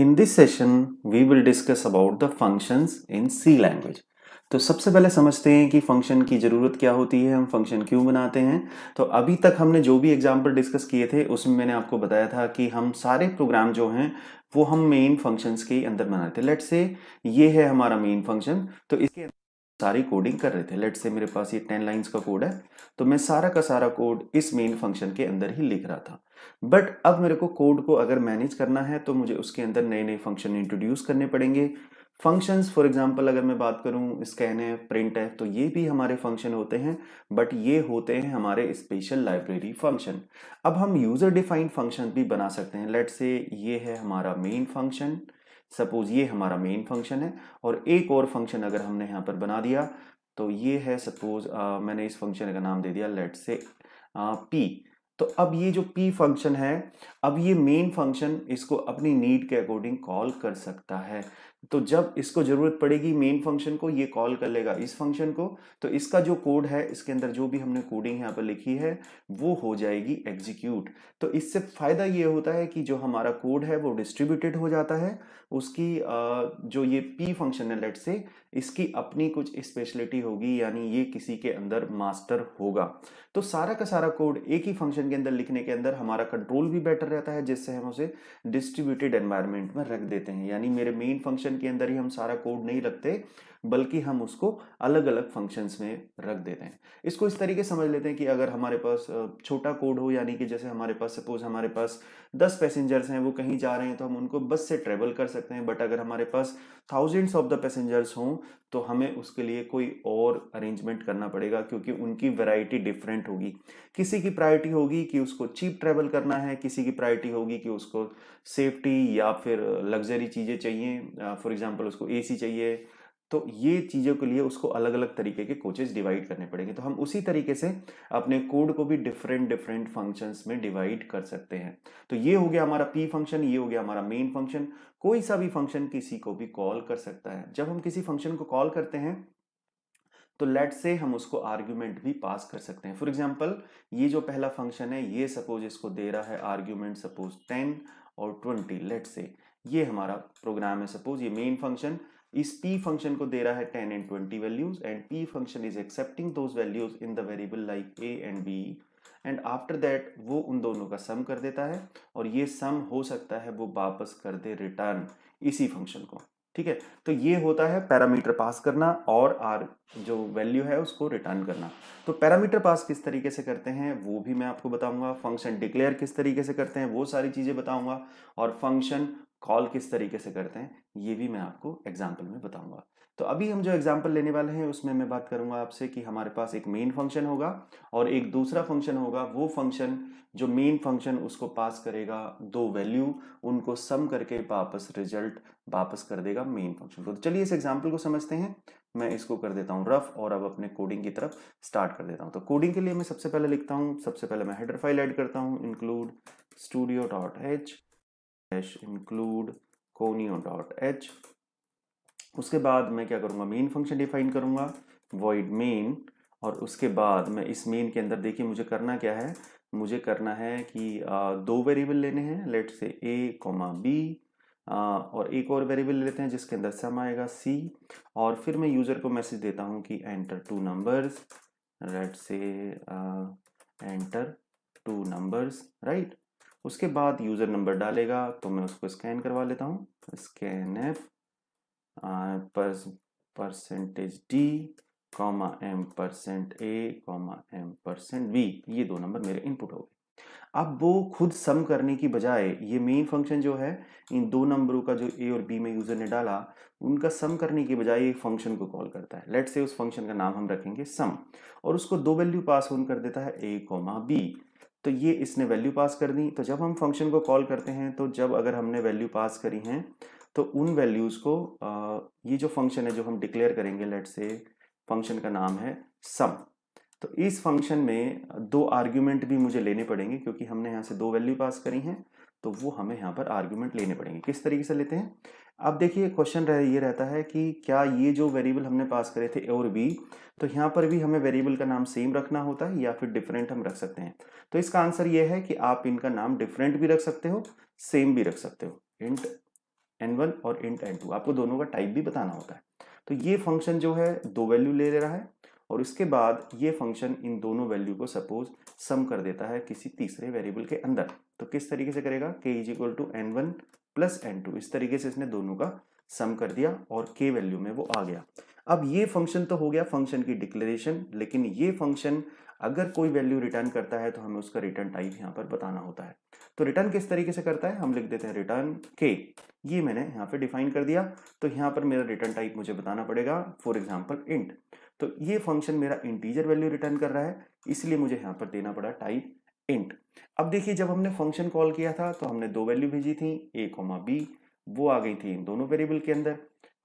in this session we will discuss about the functions in C language तो सबसे पहले समझते हैं कि फंक्शन की ज़रूरत क्या होती है हम फंक्शन क्यों बनाते हैं तो अभी तक हमने जो भी एग्जाम्पल डिस्कस किए थे उसमें मैंने आपको बताया था कि हम सारे प्रोग्राम जो हैं वो हम मेन फंक्शंस के अंदर बनाते हैं लेट से ये है हमारा मेन फंक्शन तो इसके सारी कोडिंग कर रहे थे लेट से मेरे पास ये टेन लाइन्स का कोड है तो मैं सारा का सारा कोड इस मेन फंक्शन के अंदर ही लिख रहा था बट अब मेरे को कोड को अगर मैनेज करना है तो मुझे उसके अंदर नए नए फंक्शन इंट्रोड्यूस करने पड़ेंगे फंक्शंस फॉर एग्जांपल अगर मैं बात करूं स्कैन है प्रिंट है तो ये भी हमारे फंक्शन होते हैं बट ये होते हैं हमारे स्पेशल लाइब्रेरी फंक्शन अब हम यूज़र डिफाइंड फंक्शन भी बना सकते हैं लेट से ये है हमारा मेन फंक्शन सपोज ये हमारा मेन फंक्शन है और एक और फंक्शन अगर हमने यहाँ पर बना दिया तो ये है सपोज मैंने इस फंक्शन का नाम दे दिया लेट से पी तो अब ये जो पी फंक्शन है अब ये मेन फंक्शन इसको अपनी नीड के अकॉर्डिंग कॉल कर सकता है तो जब इसको जरूरत पड़ेगी मेन फंक्शन को ये कॉल कर लेगा इस फंक्शन को तो इसका जो कोड है इसके अंदर जो भी हमने कोडिंग यहाँ पर लिखी है वो हो जाएगी एग्जीक्यूट तो इससे फायदा ये होता है कि जो हमारा कोड है वो डिस्ट्रीब्यूटेड हो जाता है उसकी जो ये पी फंक्शन है लेट से इसकी अपनी कुछ स्पेशलिटी होगी यानी ये किसी के अंदर मास्टर होगा तो सारा का सारा कोड एक ही फंक्शन के अंदर लिखने के अंदर हमारा कंट्रोल भी बेटर रहता है जिससे हम उसे डिस्ट्रीब्यूटेड एनवायरमेंट में रख देते हैं यानी मेरे मेन फंक्शन के अंदर ही हम सारा कोड नहीं लगते बल्कि हम उसको अलग अलग फंक्शंस में रख देते हैं इसको इस तरीके समझ लेते हैं कि अगर हमारे पास छोटा कोड हो यानी कि जैसे हमारे पास सपोज हमारे पास दस पैसेंजर्स हैं वो कहीं जा रहे हैं तो हम उनको बस से ट्रेवल कर सकते हैं बट अगर हमारे पास थाउजेंड्स ऑफ द पैसेंजर्स हों तो हमें उसके लिए कोई और अरेंजमेंट करना पड़ेगा क्योंकि उनकी वैरायटी डिफरेंट होगी किसी की प्रायोरिटी होगी कि उसको चीप ट्रैवल करना है किसी की प्रायोरिटी होगी कि उसको सेफ्टी या फिर लग्जरी चीज़ें चाहिए फॉर एग्जांपल उसको एसी चाहिए तो ये चीज़ों के लिए उसको अलग अलग तरीके के कोचेज डिवाइड करने पड़ेंगे तो हम उसी तरीके से अपने कोड को भी डिफरेंट डिफरेंट फंक्शंस में डिवाइड कर सकते हैं तो ये हो गया हमारा पी फंक्शन ये हो गया हमारा मेन फंक्शन कोई सा भी फंक्शन किसी को भी कॉल कर सकता है जब हम किसी फंक्शन को कॉल करते हैं तो लेट से हम उसको आर्ग्यूमेंट भी पास कर सकते हैं फॉर एग्जाम्पल ये जो पहला फंक्शन है ये सपोज इसको दे रहा है आर्ग्यूमेंट सपोज टेन और ट्वेंटी लेट से ये हमारा प्रोग्राम है सपोज ये मेन फंक्शन इस p फंक्शन को दे रहा है 10 and 20 values and p function is accepting those values in the variable like a and b and after that वो उन दोनों का सम कर देता है और ये सम हो सकता है वो वापस कर दे रिटर्न इसी फंक्शन को ठीक है तो ये होता है पैरामीटर पास करना और आर जो वैल्यू है उसको रिटर्न करना तो पैरामीटर पास किस तरीके से करते हैं वो भी मैं आपको बताऊंगा फंक्शन डिक्लेयर किस तरीके से करते हैं वो सारी चीज़ें बताऊंगा और फंक्शन कॉल किस तरीके से करते हैं ये भी मैं आपको एग्जाम्पल में बताऊंगा तो अभी हम जो एग्जाम्पल लेने वाले हैं उसमें मैं बात करूंगा आपसे कि हमारे पास एक मेन फंक्शन होगा और एक दूसरा फंक्शन होगा वो फंक्शन जो मेन फंक्शन उसको पास करेगा दो वैल्यू उनको सम करके वापस रिजल्ट वापस कर देगा मेन फंक्शन को तो चलिए इस एग्जाम्पल को समझते हैं मैं इसको कर देता हूँ रफ और अब अपने कोडिंग की तरफ स्टार्ट कर देता हूँ तो कोडिंग के लिए मैं सबसे पहले लिखता हूँ सबसे पहले मैं हेडर फाइल ऐड करता हूँ include studio dot H dash include conio dot H उसके बाद मैं क्या करूँगा मेन फंक्शन डिफाइन करूँगा वॉइड मेन और उसके बाद मैं इस मेन के अंदर देखिए मुझे करना क्या है मुझे करना है कि आ, दो वेरिएबल लेने हैं लेट से ए कॉमा बी और एक और वेरिएबल लेते हैं जिसके अंदर सम आएगा सी और फिर मैं यूज़र को मैसेज देता हूँ कि enter two numbers let's say enter two numbers right उसके बाद यूज़र नंबर डालेगा तो मैं उसको स्कैन करवा लेता हूँ scan F percentage D comma M percent A comma M percent B ये दो नंबर मेरे इनपुट हो गए अब वो खुद सम करने की बजाय ये मेन फंक्शन जो है इन दो नंबरों का जो ए और बी में यूज़र ने डाला उनका सम करने की बजाय एक फंक्शन को कॉल करता है लेट से उस फंक्शन का नाम हम रखेंगे सम और उसको दो वैल्यू पास ऑन कर देता है ए कॉमा बी तो ये इसने वैल्यू पास कर दी तो जब हम फंक्शन को कॉल करते हैं तो जब अगर हमने वैल्यू पास करी हैं तो उन वैल्यूज़ को आ, ये जो फंक्शन है जो हम डिक्लेयर करेंगे लेट से फंक्शन का नाम है सम तो इस फंक्शन में दो आर्ग्यूमेंट भी मुझे लेने पड़ेंगे क्योंकि हमने यहाँ से दो वैल्यू पास करी हैं तो वो हमें यहाँ पर आर्ग्यूमेंट लेने पड़ेंगे किस तरीके से लेते हैं अब देखिए क्वेश्चन रह ये रहता है कि क्या ये जो वेरिएबल हमने पास करे थे और बी तो यहाँ पर भी हमें वेरिएबल का नाम सेम रखना होता है या फिर डिफरेंट हम रख सकते हैं तो इसका आंसर ये है कि आप इनका नाम डिफरेंट भी रख सकते हो सेम भी रख सकते हो इंट एन वन और इंट एन टू आपको दोनों का टाइप भी बताना होता है तो ये फंक्शन जो है दो वैल्यू ले ले रहा है और उसके बाद ये फंक्शन इन दोनों वैल्यू को सपोज सम कर देता है किसी तीसरे वेरिएबल के अंदर तो किस तरीके से करेगा K is equal to N one plus N two इस तरीके से इसने दोनों का सम कर दिया और के वैल्यू में वो आ गया अब ये फंक्शन तो हो गया फंक्शन की डिक्लेरेशन लेकिन ये फंक्शन अगर कोई वैल्यू रिटर्न करता है तो हमें उसका रिटर्न टाइप यहाँ पर बताना होता है तो रिटर्न किस तरीके से करता है हम लिख देते हैं रिटर्न के ये मैंने यहाँ पे डिफाइन कर दिया तो यहाँ पर मेरा रिटर्न टाइप मुझे बताना पड़ेगा फॉर एग्जाम्पल इंट तो ये फंक्शन मेरा इंटीजर वैल्यू रिटर्न कर रहा है इसलिए मुझे यहाँ पर देना पड़ा टाइप इंट अब देखिए जब हमने फंक्शन कॉल किया था तो हमने दो वैल्यू भेजी थी ए कोमा बी वो आ गई थी इन दोनों वेरिएबल के अंदर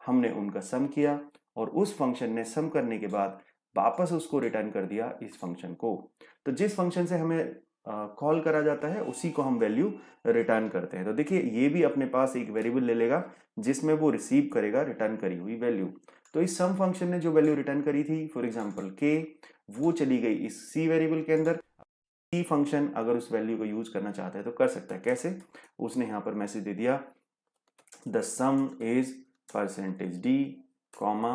हमने उनका सम किया और उस फंक्शन ने सम करने के बाद वापस उसको रिटर्न कर दिया इस फंक्शन को तो जिस फंक्शन से हमें कॉल करा जाता है उसी को हम वैल्यू रिटर्न करते हैं तो देखिए ये भी अपने पास एक वेरिएबल ले लेगा जिसमें वो रिसीव करेगा रिटर्न करी हुई वैल्यू तो इस सम फंक्शन ने जो वैल्यू रिटर्न करी थी फॉर एग्जांपल के वो चली गई इस सी वेरिएबल के अंदर सी फंक्शन अगर उस वैल्यू को यूज करना चाहता है तो कर सकता है कैसे उसने यहाँ पर मैसेज दे दिया the sum is percentage D comma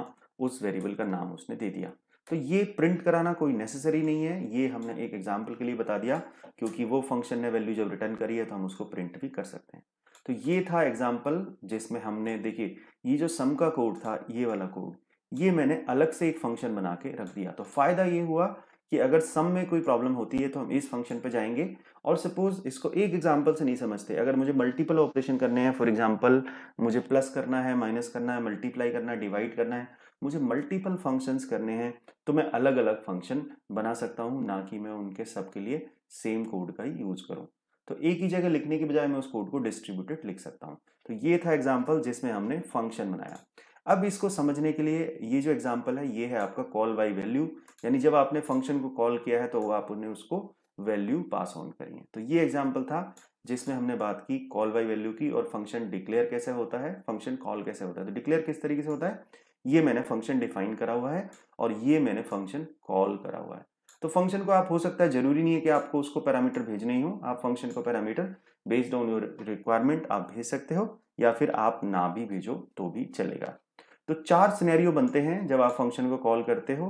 उस वेरिएबल का नाम उसने दे दिया तो ये प्रिंट कराना कोई नेसेसरी नहीं है ये हमने एक एग्जाम्पल के लिए बता दिया क्योंकि वो फंक्शन ने वैल्यू जब रिटर्न करी है तो हम उसको प्रिंट भी कर सकते हैं तो ये था एग्जाम्पल जिसमें हमने देखिए ये जो सम का कोड था ये वाला कोड ये मैंने अलग से एक फंक्शन बना के रख दिया तो फायदा ये हुआ कि अगर सम में कोई प्रॉब्लम होती है तो हम इस फंक्शन पे जाएंगे और सपोज इसको एक एग्जाम्पल से नहीं समझते अगर मुझे मल्टीपल ऑपरेशन करने हैं फॉर एग्जांपल मुझे प्लस करना है माइनस करना है मल्टीप्लाई करना है डिवाइड करना है मुझे मल्टीपल फंक्शंस करने हैं तो मैं अलग अलग फंक्शन बना सकता हूँ ना कि मैं उनके सब के लिए सेम कोड का ही यूज़ करूँ तो एक ही जगह लिखने के बजाय मैं उस कोड को डिस्ट्रीब्यूटेड लिख सकता हूँ तो ये था एग्जाम्पल जिसमें हमने फंक्शन बनाया अब इसको समझने के लिए ये जो एग्जाम्पल है ये है आपका कॉल बाई वैल्यू यानी जब आपने फंक्शन को कॉल किया है तो आपने उसको वैल्यू पास ऑन करी है तो ये एग्जाम्पल था जिसमें हमने बात की कॉल बाई वैल्यू की और फंक्शन डिक्लेयर कैसे होता है फंक्शन कॉल कैसे होता है तो डिक्लेयर किस तरीके से होता है ये मैंने फंक्शन डिफाइन करा हुआ है और ये मैंने फंक्शन कॉल करा हुआ है तो फंक्शन को आप हो सकता है जरूरी नहीं है कि आपको उसको पैरामीटर भेजने ही हो आप फंक्शन को parameter based on your requirement आप भेज सकते हो या फिर आप ना भी भेजो तो भी चलेगा तो चार सिनेरियो बनते हैं जब आप फंक्शन को कॉल करते हो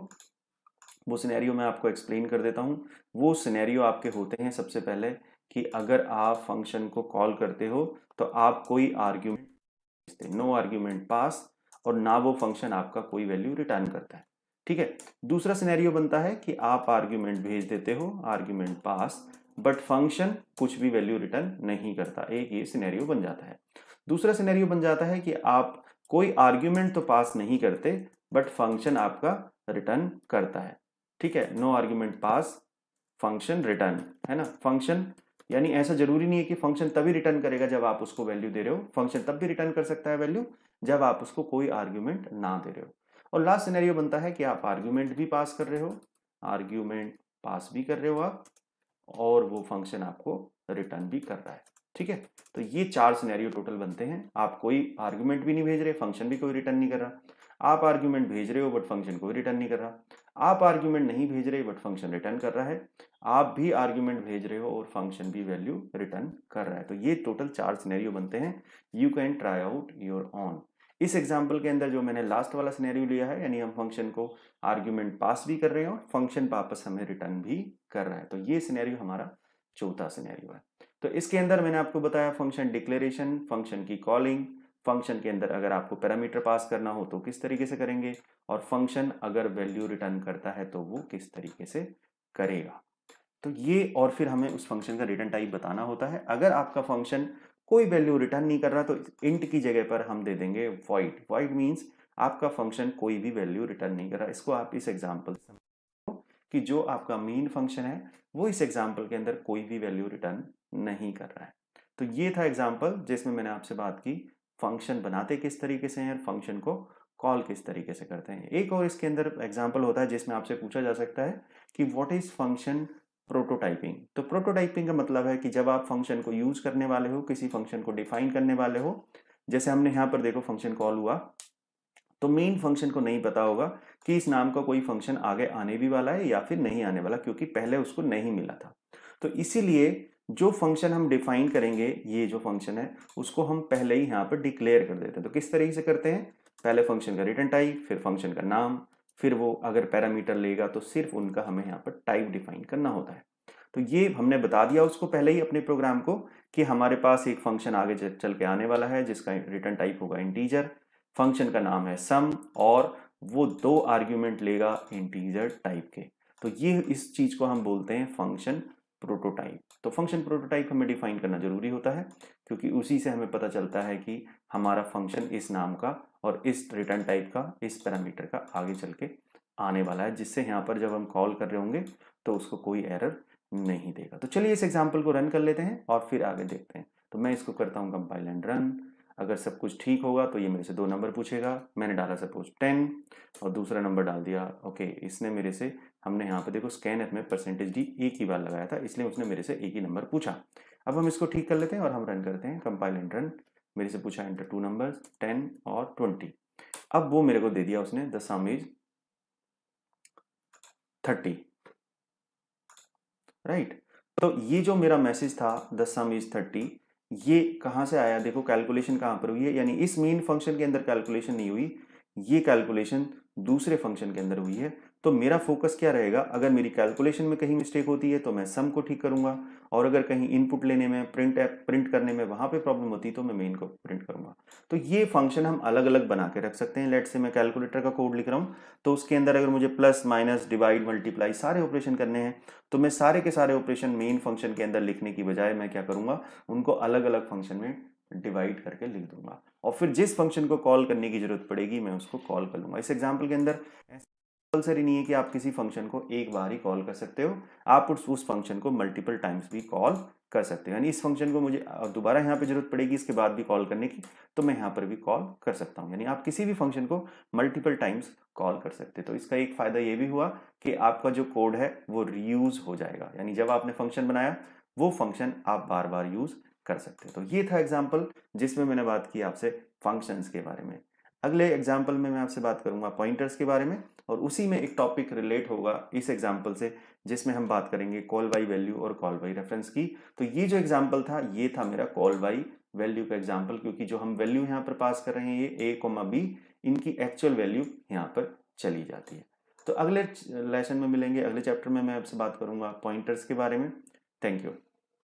वो सिनेरियो मैं आपको एक्सप्लेन कर देता हूं वो सिनेरियो आपके होते हैं सबसे पहले कि अगर आप फंक्शन को कॉल करते हो तो आप कोई आर्ग्यूमेंट नो आर्ग्यूमेंट पास और ना वो फंक्शन आपका कोई वैल्यू रिटर्न करता है ठीक है दूसरा सिनेरियो बनता है कि आप आर्ग्यूमेंट भेज देते हो आर्ग्यूमेंट पास बट फंक्शन कुछ भी वैल्यू रिटर्न नहीं करता एक ये सिनेरियो बन जाता है दूसरा सिनेरियो बन जाता है कि आप कोई आर्ग्यूमेंट तो पास नहीं करते बट फंक्शन आपका रिटर्न करता है ठीक है no argument pass function return है ना फंक्शन यानी ऐसा जरूरी नहीं है कि फंक्शन तभी रिटर्न करेगा जब आप उसको वैल्यू दे रहे हो फंक्शन तब भी रिटर्न कर सकता है वैल्यू जब आप उसको कोई आर्ग्यूमेंट ना दे रहे हो और लास्ट सिनेरियो बनता है कि आप आर्ग्यूमेंट भी पास कर रहे हो आर्ग्यूमेंट पास भी कर रहे हो आप और वो फंक्शन आपको रिटर्न भी कर रहा है ठीक है तो ये चार सिनेरियो टोटल बनते हैं आप कोई आर्ग्यूमेंट भी नहीं भेज रहे फंक्शन भी कोई रिटर्न नहीं कर रहा आप आर्ग्यूमेंट भेज रहे हो बट फंक्शन कोई रिटर्न नहीं कर रहा आप आर्ग्यूमेंट नहीं भेज रहे बट फंक्शन रिटर्न कर रहा है आप भी आर्ग्यूमेंट भेज रहे हो और फंक्शन भी वैल्यू रिटर्न कर रहा है तो ये टोटल चार सिनेरियो बनते हैं you can try out your own इस एग्जाम्पल के अंदर जो मैंने लास्ट वाला सिनेरियो लिया है यानी हम फंक्शन को आर्ग्यूमेंट पास भी कर रहे हैं और फंक्शन वापस हमें रिटर्न भी कर रहा है तो ये सिनेरियो हमारा चौथा सिनेरियो है तो इसके अंदर मैंने आपको बताया फंक्शन डिक्लेरेशन फंक्शन की कॉलिंग फंक्शन के अंदर अगर आपको पैरामीटर पास करना हो तो किस तरीके से करेंगे और फंक्शन अगर वैल्यू रिटर्न करता है तो वो किस तरीके से करेगा तो ये और फिर हमें उस फंक्शन का रिटर्न टाइप बताना होता है अगर आपका फंक्शन कोई वैल्यू रिटर्न नहीं कर रहा तो इंट की जगह पर हम दे देंगे वाइट वाइट मीन्स आपका फंक्शन कोई भी वैल्यू रिटर्न नहीं कर रहा इसको आप इस एग्जाम्पल कि जो आपका मेन फंक्शन है वो इस एग्जाम्पल के अंदर कोई भी वैल्यू रिटर्न नहीं कर रहा है तो ये था एग्जाम्पल जिसमें मैंने आपसे बात की फंक्शन बनाते किस तरीके से हैं और फंक्शन को कॉल किस तरीके से करते हैं एक और इसके अंदर एग्जाम्पल होता है जिसमें आपसे पूछा जा सकता है कि वॉट इज फंक्शन प्रोटोटाइपिंग तो प्रोटोटाइपिंग का मतलब है कि जब आप फंक्शन को यूज करने वाले हो किसी फंक्शन को डिफाइन करने वाले हो जैसे हमने यहाँ पर देखो फंक्शन कॉल हुआ तो मेन फंक्शन को नहीं पता होगा कि इस नाम का कोई फंक्शन आगे आने भी वाला है या फिर नहीं आने वाला क्योंकि पहले उसको नहीं मिला था तो इसीलिए जो फंक्शन हम डिफाइन करेंगे ये जो फंक्शन है उसको हम पहले ही यहाँ पर डिक्लेयर कर देते हैं तो किस तरीके से करते हैं पहले फंक्शन का रिटर्न टाइप फिर फंक्शन का नाम फिर वो अगर पैरामीटर लेगा तो सिर्फ उनका हमें यहाँ पर टाइप डिफाइन करना होता है तो ये हमने बता दिया उसको पहले ही अपने प्रोग्राम को कि हमारे पास एक फंक्शन आगे चल के आने वाला है जिसका रिटर्न टाइप होगा इंटीजर फंक्शन का नाम है सम और वो दो आर्ग्यूमेंट लेगा इंटीजर टाइप के तो ये इस चीज को हम बोलते हैं फंक्शन प्रोटोटाइप तो फंक्शन प्रोटोटाइप हमें डिफाइन करना जरूरी होता है क्योंकि उसी से हमें पता चलता है कि हमारा फंक्शन इस नाम का और इस रिटर्न टाइप का इस पैरामीटर का आगे चल के आने वाला है जिससे यहाँ पर जब हम कॉल कर रहे होंगे तो उसको कोई एरर नहीं देगा तो चलिए इस एग्जाम्पल को रन कर लेते हैं और फिर आगे देखते हैं तो मैं इसको करता हूँ कंपाइल एंड रन अगर सब कुछ ठीक होगा तो ये मेरे से दो नंबर पूछेगा मैंने डाला सपोज टेन और दूसरा नंबर डाल दिया ओके इसने मेरे से हमने यहाँ पर देखो स्कैन ऐप में परसेंटेज डी एक ही बार लगाया था इसलिए उसने मेरे से एक ही नंबर पूछा अब हम इसको ठीक कर लेते हैं और हम रन करते हैं कंपाइल एंड रन मेरे से पूछा इंटर टू नंबर टेन और ट्वेंटी अब वो मेरे को दे दिया उसने the sum is thirty right तो ये जो मेरा मैसेज था द सम इज थर्टी ये कहाँ से आया देखो कैलकुलेशन कहाँ पर हुई है यानी इस मेन फंक्शन के अंदर कैलकुलेशन नहीं हुई ये कैलकुलेशन दूसरे फंक्शन के अंदर हुई है तो मेरा फोकस क्या रहेगा अगर मेरी कैलकुलेशन में कहीं मिस्टेक होती है तो मैं सम को ठीक करूंगा और अगर कहीं इनपुट लेने में प्रिंट ऐप प्रिंट करने में वहां पे प्रॉब्लम होती है तो मैं मेन को प्रिंट करूंगा तो ये फंक्शन हम अलग अलग बना के रख सकते हैं लेट से मैं कैलकुलेटर का कोड लिख रहा हूँ तो उसके अंदर अगर मुझे प्लस माइनस डिवाइड मल्टीप्लाई सारे ऑपरेशन करने हैं तो मैं सारे के सारे ऑपरेशन मेन फंक्शन के अंदर लिखने की बजाय मैं क्या करूंगा उनको अलग अलग फंक्शन में डिवाइड करके लिख दूंगा और फिर जिस फंक्शन को कॉल करने की जरूरत पड़ेगी मैं उसको कॉल कर लूंगा इस एग्जाम्पल के अंदर कंपल्सरी नहीं है कि आप किसी फंक्शन को एक बार ही कॉल कर सकते हो आप उस फंक्शन को मल्टीपल टाइम्स भी कॉल कर सकते हो यानी इस फंक्शन को मुझे दोबारा यहाँ पे जरूरत पड़ेगी इसके बाद भी कॉल करने की तो मैं यहाँ पर भी कॉल कर सकता हूँ यानी आप किसी भी फंक्शन को मल्टीपल टाइम्स कॉल कर सकते हो तो इसका एक फायदा ये भी हुआ कि आपका जो कोड है वो रीयूज हो जाएगा यानी जब आपने फंक्शन बनाया वो फंक्शन आप बार बार यूज कर सकते हो तो ये था एग्जाम्पल जिसमें मैंने बात की आपसे फंक्शंस के बारे में अगले एग्जाम्पल में मैं आपसे बात करूंगा पॉइंटर्स के बारे में और उसी में एक टॉपिक रिलेट होगा इस एग्जाम्पल से जिसमें हम बात करेंगे कॉल बाई वैल्यू और कॉल बाई रेफरेंस की तो ये जो एग्जाम्पल था ये था मेरा कॉल बाई वैल्यू का एग्जाम्पल क्योंकि जो हम वैल्यू यहाँ पर पास कर रहे हैं ये ए कोमा बी इनकी एक्चुअल वैल्यू यहाँ पर चली जाती है तो अगले लेसन में मिलेंगे अगले चैप्टर में मैं आपसे बात करूंगा पॉइंटर्स के बारे में थैंक यू